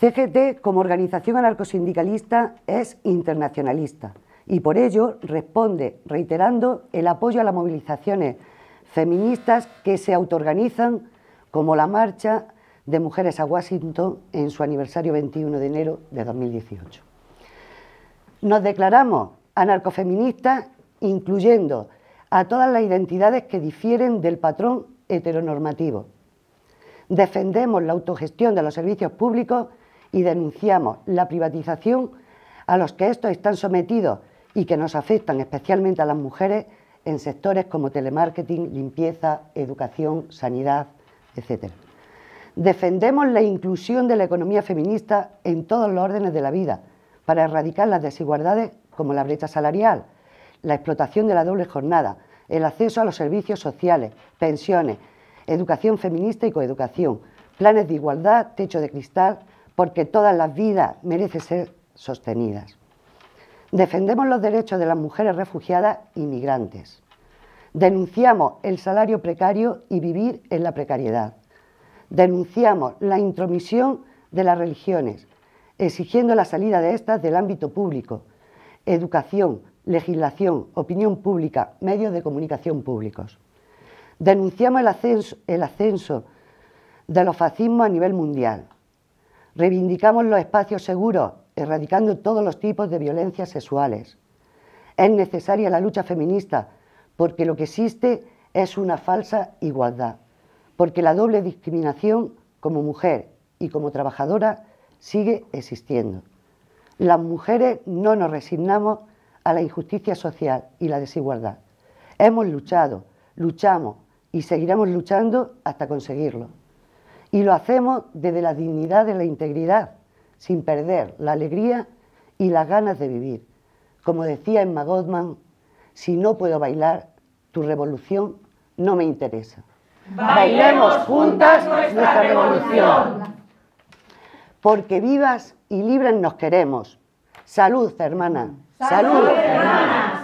CGT, como organización anarcosindicalista, es internacionalista y por ello responde reiterando el apoyo a las movilizaciones feministas que se autoorganizan, como la marcha de mujeres a Washington en su aniversario 21 de enero de 2018. Nos declaramos anarcofeministas incluyendo a todas las identidades que difieren del patrón heteronormativo. Defendemos la autogestión de los servicios públicos y denunciamos la privatización a los que estos están sometidos y que nos afectan especialmente a las mujeres en sectores como telemarketing, limpieza, educación, sanidad, etc. Defendemos la inclusión de la economía feminista en todos los órdenes de la vida para erradicar las desigualdades como la brecha salarial, la explotación de la doble jornada, el acceso a los servicios sociales, pensiones, educación feminista y coeducación, planes de igualdad, techo de cristal, porque todas las vidas merece ser sostenidas. Defendemos los derechos de las mujeres refugiadas y migrantes. Denunciamos el salario precario y vivir en la precariedad. Denunciamos la intromisión de las religiones, exigiendo la salida de estas del ámbito público, educación, legislación, opinión pública, medios de comunicación públicos. Denunciamos el ascenso, el ascenso de los fascismos a nivel mundial, Reivindicamos los espacios seguros, erradicando todos los tipos de violencias sexuales. Es necesaria la lucha feminista, porque lo que existe es una falsa igualdad, porque la doble discriminación como mujer y como trabajadora sigue existiendo. Las mujeres no nos resignamos a la injusticia social y la desigualdad. Hemos luchado, luchamos y seguiremos luchando hasta conseguirlo. Y lo hacemos desde la dignidad de la integridad, sin perder la alegría y las ganas de vivir. Como decía Emma Goldman, si no puedo bailar, tu revolución no me interesa. Bailemos juntas nuestra revolución. Porque vivas y libres nos queremos. Salud, hermana. Salud, hermana.